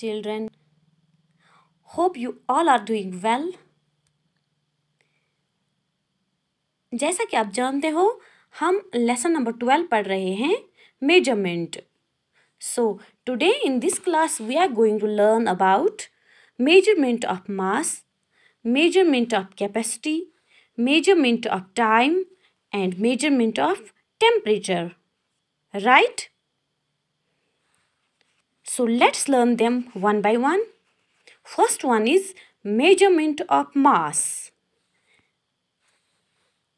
children hope you all are doing well जैसा कि आप जानते हो हम लेसन नंबर ट्वेल्व पढ़ रहे हैं measurement so today in this class we are going to learn about measurement of mass measurement of capacity measurement of time and measurement of temperature right So let's learn them one by one. First one is measurement of mass.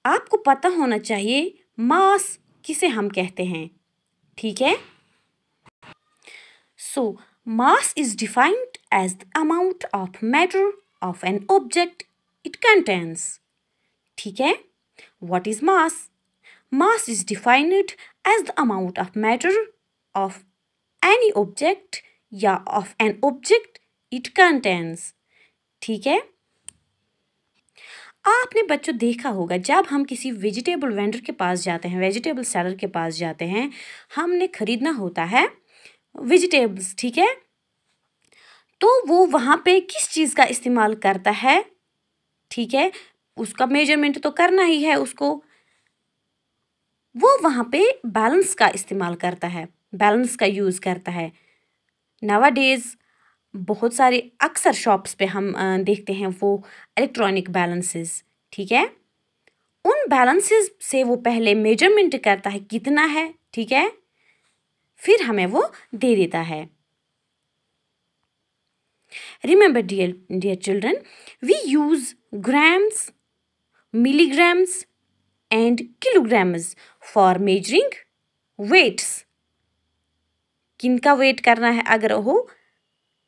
आपको पता होना चाहिए मास किसे हम कहते हैं ठीक है so mass is defined as the amount of matter of an object it contains ठीक है what is mass mass is defined as the amount of matter of any object या of an object it contains ठीक है आपने बच्चों देखा होगा जब हम किसी वेजिटेबल वेंडर के पास जाते हैं वेजिटेबल सेलर के पास जाते हैं हमने ख़रीदना होता है वेजिटेबल्स ठीक है तो वो वहाँ पे किस चीज़ का इस्तेमाल करता है ठीक है उसका मेजरमेंट तो करना ही है उसको वो वहाँ पे बैलेंस का इस्तेमाल करता है बैलेंस का यूज़ करता है नवा डेज़ बहुत सारे अक्सर शॉप्स पे हम देखते हैं वो इलेक्ट्रॉनिक बैलेंसेस ठीक है उन बैलेंसेस से वो पहले मेजरमेंट करता है कितना है ठीक है फिर हमें वो दे देता है remember dear dear children we use grams milligrams and kilograms for measuring weights किन का वेट करना है अगर हो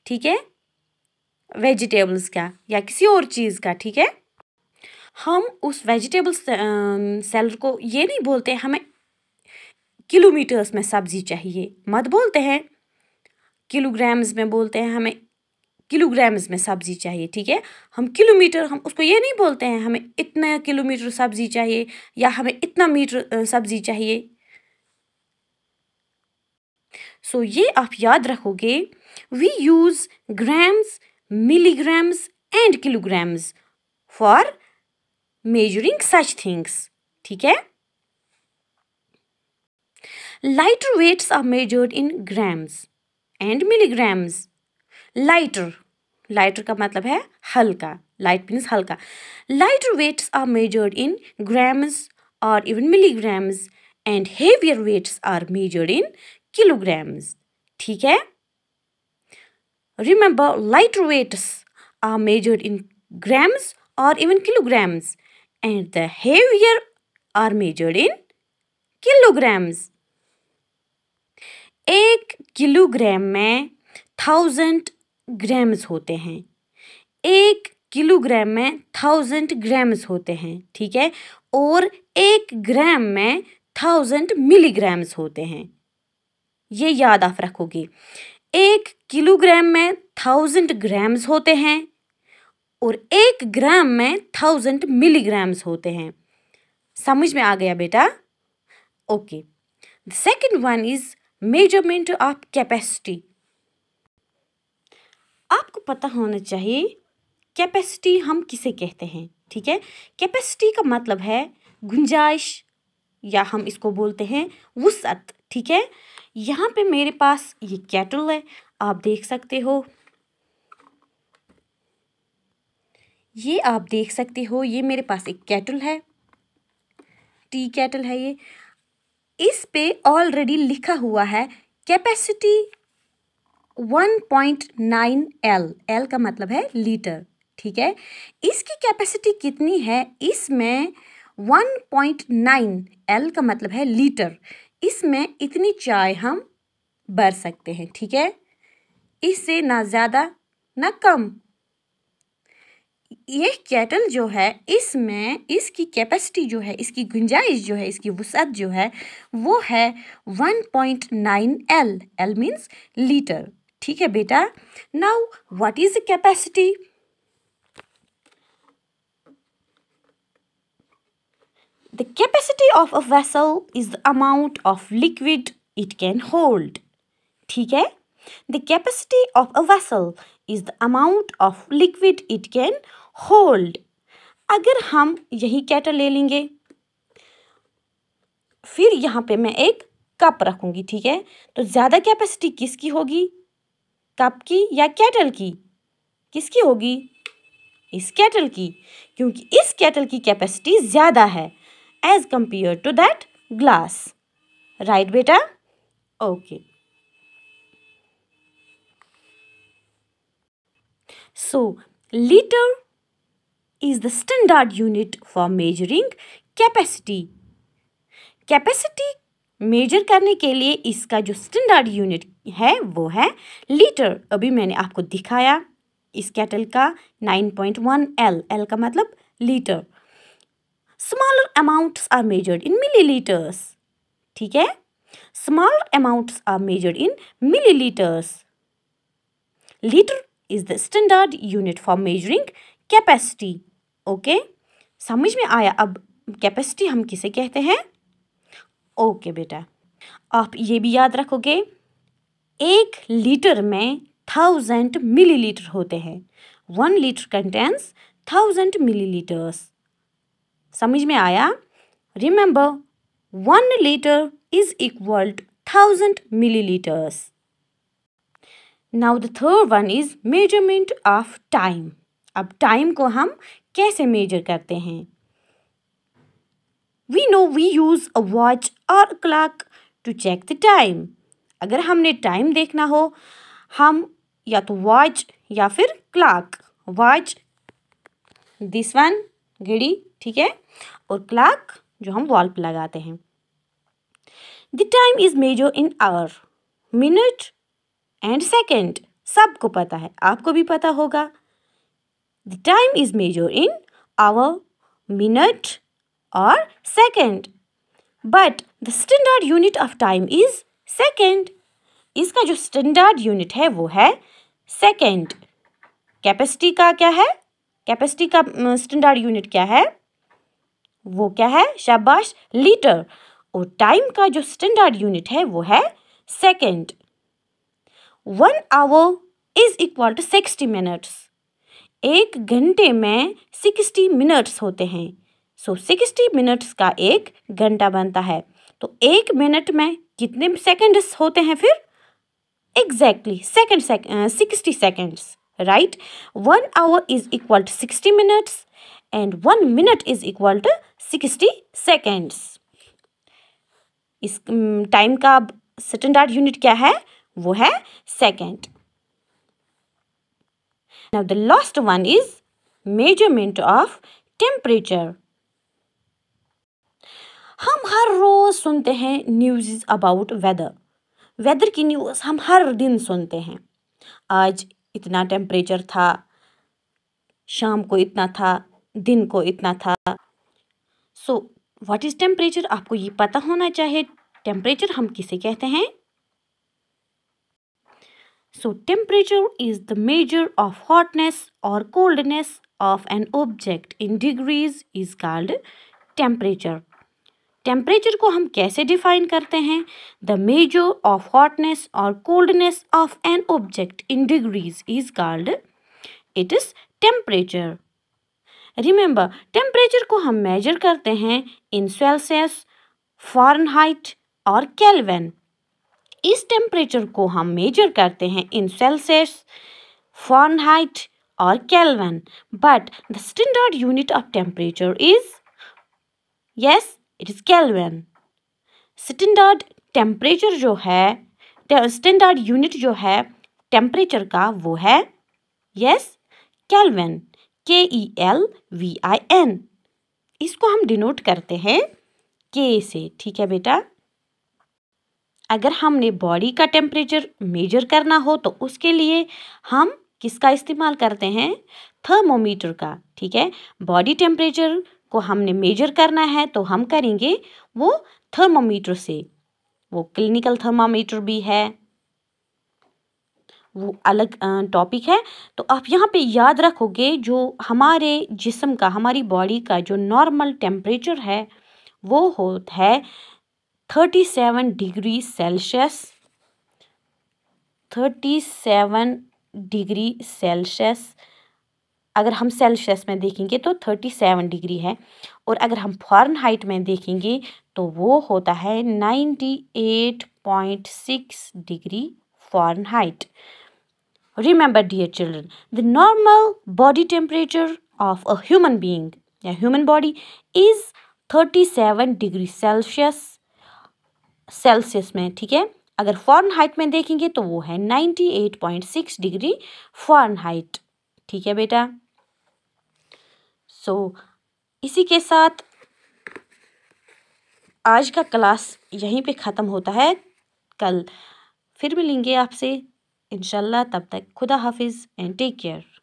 ठीक है वेजिटेबल्स का या किसी और चीज़ का ठीक है हम उस वेजिटेबल्स सेलर को ये नहीं बोलते हमें किलोमीटर्स में सब्ज़ी चाहिए मत बोलते हैं किलोग्राम्स में बोलते हैं हमें किलोग्राम्स में सब्ज़ी चाहिए ठीक है हम किलोमीटर हम उसको ये नहीं बोलते हैं हमें इतना किलोमीटर सब्ज़ी चाहिए या हमें इतना मीटर सब्ज़ी चाहिए सो ये आप याद रखोगे we use grams milligrams and kilograms for measuring such things ठीक है lighter weights are measured in grams and milligrams lighter lighter का मतलब है हल्का लाइट मीन्स हल्का lighter weights are measured in grams और even milligrams and heavier weights are measured in kilograms ठीक है remember light weights are measure in grams और even kilograms and the heavier are measure in kilograms एक kilogram में thousand grams होते हैं एक kilogram में थाउजेंड ग्राम्स होते हैं ठीक है और एक ग्राम में थाउजेंड मिलीग्राम्स होते हैं ये याद आप रखोगे एक किलोग्राम में थाउजेंड ग्राम्स होते हैं और एक ग्राम में थाउजेंड मिलीग्राम्स होते हैं समझ में आ गया बेटा okay the second one is measurement of capacity आपको पता होना चाहिए कैपेसिटी हम किसे कहते हैं ठीक है कैपेसिटी का मतलब है गुंजाइश या हम इसको बोलते हैं वसअत ठीक है यहाँ पे मेरे पास ये कैटल है आप देख सकते हो ये आप देख सकते हो ये मेरे पास एक कैटल है टी कैटल है ये इस पे ऑलरेडी लिखा हुआ है capacity one point nine L L का मतलब है लीटर ठीक है इसकी कैपेसिटी कितनी है इसमें वन पॉइंट नाइन एल का मतलब है लीटर इसमें इतनी चाय हम भर सकते हैं ठीक है इससे ना ज़्यादा ना कम ये कैटल जो है इसमें इसकी कैपेसिटी जो है इसकी गुंजाइश जो है इसकी वसअत जो है वो है 1.9 point nine L L means litre ठीक है बेटा now what is the capacity The capacity of a vessel is the amount of liquid it can hold. ठीक है The capacity of a vessel is the amount of liquid it can hold. अगर हम यही cater ले लेंगे फिर यहाँ पे मैं एक कप रखूँगी ठीक है तो ज़्यादा कैपेसिटी किसकी होगी कप की या कैटल की किसकी होगी इस कैटल की क्योंकि इस कैटल की कैपेसिटी ज़्यादा है as compare to that glass right बेटा okay so litre is the standard unit for measuring capacity capacity measure करने के लिए इसका जो स्टैंडर्ड यूनिट है वो है लीटर अभी मैंने आपको दिखाया इस कैटल का nine point one L L का मतलब litre smaller amounts are measured in milliliters ठीक है smaller amounts are measured in milliliters liter is the standard unit for measuring capacity okay समझ में आया अब कैपेसिटी हम किसे कहते हैं ओके okay, बेटा आप ये भी याद रखोगे एक लीटर में थाउजेंड मिलीलीटर होते हैं one litre contains thousand millilitres समझ में आया remember one litre is equal to thousand millilitres now the third one is measurement of time अब टाइम को हम कैसे मेजर करते हैं we know we use a watch और clock to check the time अगर हमने टाइम देखना हो हम या तो वॉच या फिर क्लॉक वॉच दिस वन घड़ी ठीक है और क्लाक जो हम वॉल पर लगाते हैं the time is measure in hour minute and second सबको पता है आपको भी पता होगा the time is measure in hour minute और second but the standard unit of time is second इसका जो स्टैंडर्ड यूनिट है वो है सेकेंड कैपेसिटी का क्या है कैपेसिटी का स्टैंडर्ड यूनिट क्या है वो क्या है शाबाश लीटर और टाइम का जो स्टैंडर्ड यूनिट है वो है second one hour is equal to sixty minutes एक घंटे में सिक्सटी मिनट्स होते हैं सो सिक्सटी मिनट्स का एक घंटा बनता है तो एक मिनट में कितने सेकेंड्स होते हैं फिर exactly second sixty seconds right one hour is equal to sixty minutes and 1 minute is equal to 60 seconds इस टाइम का standard यूनिट क्या है वो है second Now the last one is measurement of temperature हम हर रोज़ सुनते हैं न्यूज़ अबाउट वेदर वेदर की न्यूज़ हम हर दिन सुनते हैं आज इतना टेम्परेचर था शाम को इतना था दिन को इतना था सो व्हाट इज़ टेम्परेचर आपको ये पता होना चाहिए टेम्परेचर हम किसे कहते हैं so temperature is the measure of hotness और coldness of an object in degrees is called temperature temperature को हम कैसे डिफाइन करते हैं द मेजर ऑफ हॉटनेस और coldness of an object in degrees is called it is temperature remember temperature को हम measure करते हैं इन सेल्सियस फॉरनहाइट और कैलवेन इस टेम्परेचर को हम मेजर करते हैं इन सेल्सियस फॉरनहाइट और Kelvin but the standard unit of temperature is yes it is Kelvin standard temperature जो है स्टैंडर्ड यूनिट जो है टेम्परेचर का वो है yes yes, Kelvin K E L V I N इसको हम डिनोट करते हैं के से ठीक है बेटा अगर हमने बॉडी का टेम्परेचर मेजर करना हो तो उसके लिए हम किसका इस्तेमाल करते हैं थर्मोमीटर का ठीक है बॉडी टेम्परेचर को हमने मेजर करना है तो हम करेंगे वो थर्मोमीटर से वो क्लिनिकल थर्मामीटर भी है वो अलग टॉपिक है तो आप यहाँ पे याद रखोगे जो हमारे जिसम का हमारी बॉडी का जो नॉर्मल टेम्परेचर है वो होता है thirty seven degree Celsius thirty seven degree Celsius अगर हम सेल्सियस में देखेंगे तो थर्टी सेवन डिग्री है और अगर हम फॉरन हाइट में देखेंगे तो वो होता है ninety eight point six degree Fahrenheit Remember, dear children, the normal body temperature of a human being, a human body, is 37 degree Celsius Celsius में ठीक है अगर फॉरन हाइट में देखेंगे तो वो है 98.6 डिग्री फॉरन हाइट ठीक है बेटा सो so, इसी के साथ आज का क्लास यहीं पे ख़त्म होता है कल फिर मिलेंगे आपसे इनशाला तब तक खुदा हाफिज़ एंड टेक केयर